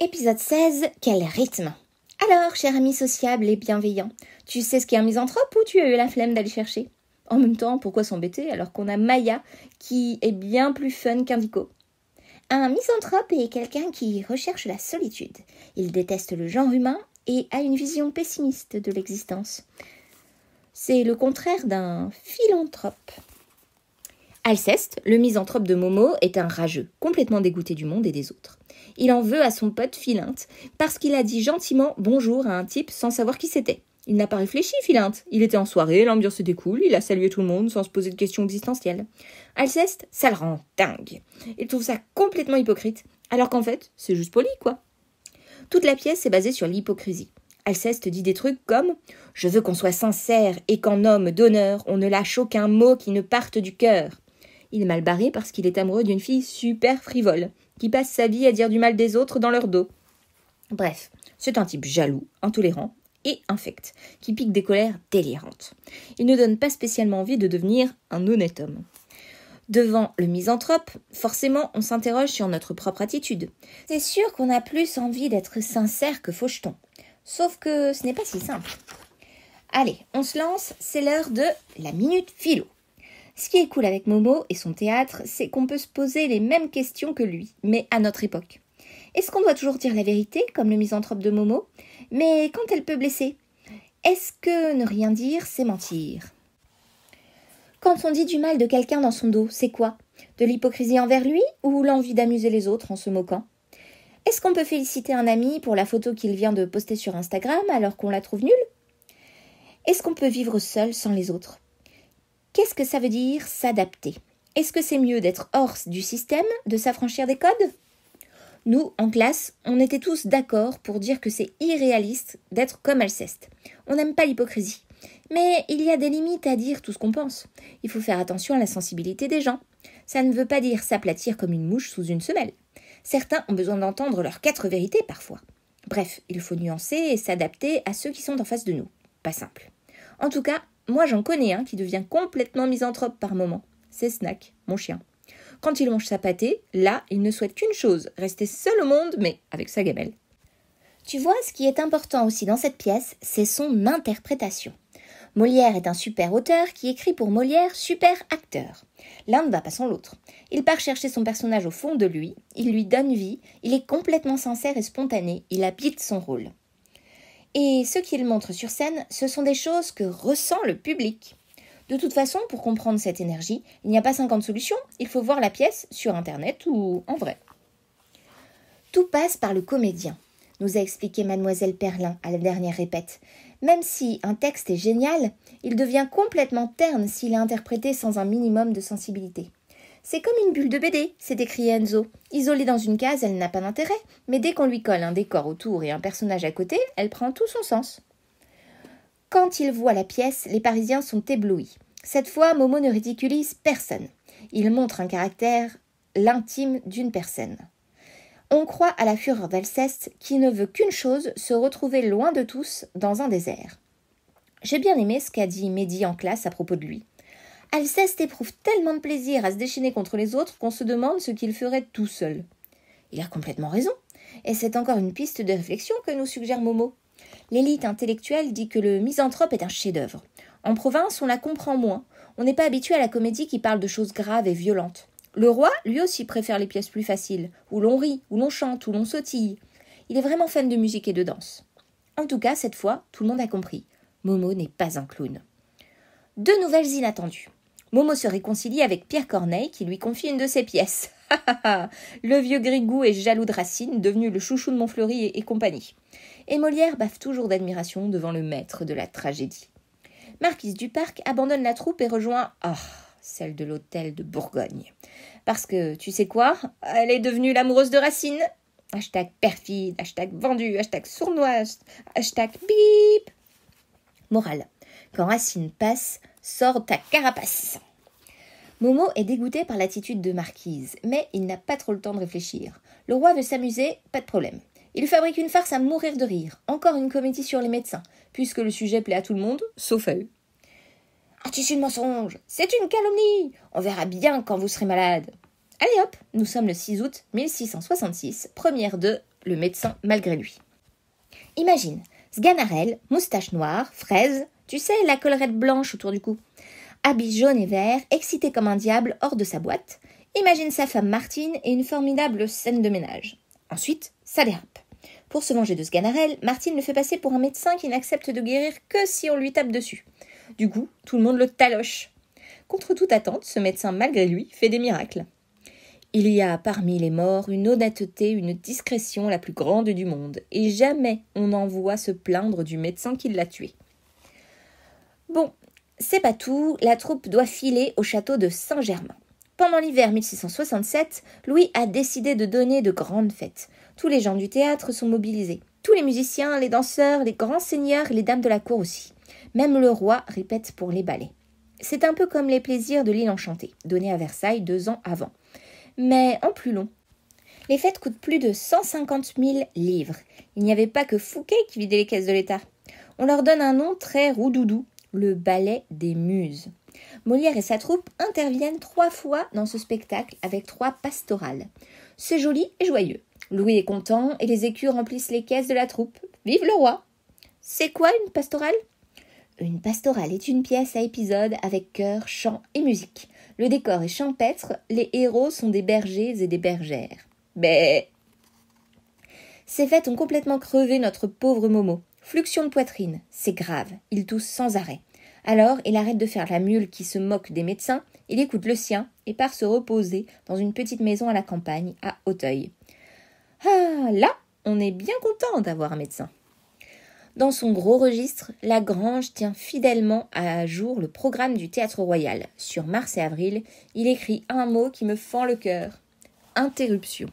Épisode 16, quel rythme Alors, cher ami sociable et bienveillant, tu sais ce qu'est un misanthrope ou tu as eu la flemme d'aller chercher En même temps, pourquoi s'embêter alors qu'on a Maya qui est bien plus fun qu'Indico Un misanthrope est quelqu'un qui recherche la solitude. Il déteste le genre humain et a une vision pessimiste de l'existence. C'est le contraire d'un philanthrope. Alceste, le misanthrope de Momo, est un rageux, complètement dégoûté du monde et des autres. Il en veut à son pote Philinte parce qu'il a dit gentiment bonjour à un type sans savoir qui c'était. Il n'a pas réfléchi, Philinte. Il était en soirée, l'ambiance était cool, il a salué tout le monde sans se poser de questions existentielles. Alceste, ça le rend dingue. Il trouve ça complètement hypocrite, alors qu'en fait, c'est juste poli, quoi. Toute la pièce est basée sur l'hypocrisie. Alceste dit des trucs comme Je veux qu'on soit sincère et qu'en homme d'honneur, on ne lâche aucun mot qui ne parte du cœur. Il est mal barré parce qu'il est amoureux d'une fille super frivole, qui passe sa vie à dire du mal des autres dans leur dos. Bref, c'est un type jaloux, intolérant et infect, qui pique des colères délirantes. Il ne donne pas spécialement envie de devenir un honnête homme. Devant le misanthrope, forcément, on s'interroge sur notre propre attitude. C'est sûr qu'on a plus envie d'être sincère que faucheton. Sauf que ce n'est pas si simple. Allez, on se lance, c'est l'heure de la minute philo. Ce qui est cool avec Momo et son théâtre, c'est qu'on peut se poser les mêmes questions que lui, mais à notre époque. Est-ce qu'on doit toujours dire la vérité, comme le misanthrope de Momo Mais quand elle peut blesser Est-ce que ne rien dire, c'est mentir Quand on dit du mal de quelqu'un dans son dos, c'est quoi De l'hypocrisie envers lui ou l'envie d'amuser les autres en se moquant Est-ce qu'on peut féliciter un ami pour la photo qu'il vient de poster sur Instagram alors qu'on la trouve nulle Est-ce qu'on peut vivre seul sans les autres Qu'est-ce que ça veut dire s'adapter Est-ce que c'est mieux d'être hors du système, de s'affranchir des codes Nous, en classe, on était tous d'accord pour dire que c'est irréaliste d'être comme Alceste. On n'aime pas l'hypocrisie. Mais il y a des limites à dire tout ce qu'on pense. Il faut faire attention à la sensibilité des gens. Ça ne veut pas dire s'aplatir comme une mouche sous une semelle. Certains ont besoin d'entendre leurs quatre vérités parfois. Bref, il faut nuancer et s'adapter à ceux qui sont en face de nous. Pas simple. En tout cas, moi, j'en connais un qui devient complètement misanthrope par moment. C'est Snack, mon chien. Quand il mange sa pâtée, là, il ne souhaite qu'une chose, rester seul au monde, mais avec sa gamelle. Tu vois, ce qui est important aussi dans cette pièce, c'est son interprétation. Molière est un super auteur qui écrit pour Molière super acteur. L'un ne va pas sans l'autre. Il part chercher son personnage au fond de lui, il lui donne vie, il est complètement sincère et spontané, il habite son rôle. Et ce qu'il montre sur scène, ce sont des choses que ressent le public. De toute façon, pour comprendre cette énergie, il n'y a pas 50 solutions, il faut voir la pièce sur Internet ou en vrai. Tout passe par le comédien, nous a expliqué mademoiselle Perlin à la dernière répète. Même si un texte est génial, il devient complètement terne s'il est interprété sans un minimum de sensibilité. C'est comme une bulle de BD, s'est décrié Enzo. Isolée dans une case, elle n'a pas d'intérêt, mais dès qu'on lui colle un décor autour et un personnage à côté, elle prend tout son sens. Quand ils voient la pièce, les Parisiens sont éblouis. Cette fois, Momo ne ridiculise personne. Il montre un caractère, l'intime d'une personne. On croit à la fureur d'Alceste qui ne veut qu'une chose, se retrouver loin de tous dans un désert. J'ai bien aimé ce qu'a dit Mehdi en classe à propos de lui. Alceste éprouve tellement de plaisir à se déchaîner contre les autres qu'on se demande ce qu'il ferait tout seul. Il a complètement raison, et c'est encore une piste de réflexion que nous suggère Momo. L'élite intellectuelle dit que le misanthrope est un chef-d'œuvre. En province, on la comprend moins. On n'est pas habitué à la comédie qui parle de choses graves et violentes. Le roi, lui aussi, préfère les pièces plus faciles, où l'on rit, où l'on chante, où l'on sautille. Il est vraiment fan de musique et de danse. En tout cas, cette fois, tout le monde a compris. Momo n'est pas un clown. Deux nouvelles inattendues. Momo se réconcilie avec Pierre Corneille qui lui confie une de ses pièces. le vieux Grigou est jaloux de Racine, devenu le chouchou de Montfleury et, compagnie. Et Molière baffe toujours d'admiration devant le maître de la tragédie. Marquise du Parc abandonne la troupe et rejoint ah, celle de l'hôtel de Bourgogne. Parce que, tu sais quoi Elle est devenue l'amoureuse de Racine Hashtag perfide, hashtag vendu, hashtag sournoise, hashtag bip Morale. Quand Racine passe, Sors ta carapace Momo est dégoûté par l'attitude de Marquise, mais il n'a pas trop le temps de réfléchir. Le roi veut s'amuser, pas de problème. Il fabrique une farce à mourir de rire, encore une comédie sur les médecins, puisque le sujet plaît à tout le monde, sauf à eux. Ah, tissu une mensonge C'est une calomnie On verra bien quand vous serez malade Allez hop Nous sommes le 6 août 1666, première de Le médecin malgré lui. Imagine, Sganarelle, moustache noire, fraise, tu sais, la collerette blanche autour du cou. Habit jaune et vert, excité comme un diable hors de sa boîte, imagine sa femme Martine et une formidable scène de ménage. Ensuite, ça dérape. Pour se venger de ce ganarelle, Martine le fait passer pour un médecin qui n'accepte de guérir que si on lui tape dessus. Du coup, tout le monde le taloche. Contre toute attente, ce médecin, malgré lui, fait des miracles. Il y a parmi les morts une honnêteté, une discrétion la plus grande du monde, et jamais on n'en voit se plaindre du médecin qui l'a tué. Bon, c'est pas tout, la troupe doit filer au château de Saint-Germain. Pendant l'hiver 1667, Louis a décidé de donner de grandes fêtes. Tous les gens du théâtre sont mobilisés. Tous les musiciens, les danseurs, les grands seigneurs et les dames de la cour aussi. Même le roi répète pour les ballets. C'est un peu comme les plaisirs de l'île enchantée, donnés à Versailles deux ans avant. Mais en plus long. Les fêtes coûtent plus de 150 000 livres. Il n'y avait pas que Fouquet qui vidait les caisses de l'État. On leur donne un nom très doudou, le ballet des muses. Molière et sa troupe interviennent trois fois dans ce spectacle avec trois pastorales. C'est joli et joyeux. Louis est content et les écus remplissent les caisses de la troupe. Vive le roi C'est quoi une pastorale Une pastorale est une pièce à épisode avec chœur, chant et musique. Le décor est champêtre, les héros sont des bergers et des bergères. Mais ces fêtes ont complètement crevé notre pauvre Momo. Fluxion de poitrine, c'est grave, il tousse sans arrêt. Alors, il arrête de faire la mule qui se moque des médecins, il écoute le sien et part se reposer dans une petite maison à la campagne, à Auteuil. Ah, là, on est bien content d'avoir un médecin. Dans son gros registre, Lagrange tient fidèlement à jour le programme du Théâtre Royal. Sur mars et avril, il écrit un mot qui me fend le cœur. Interruption.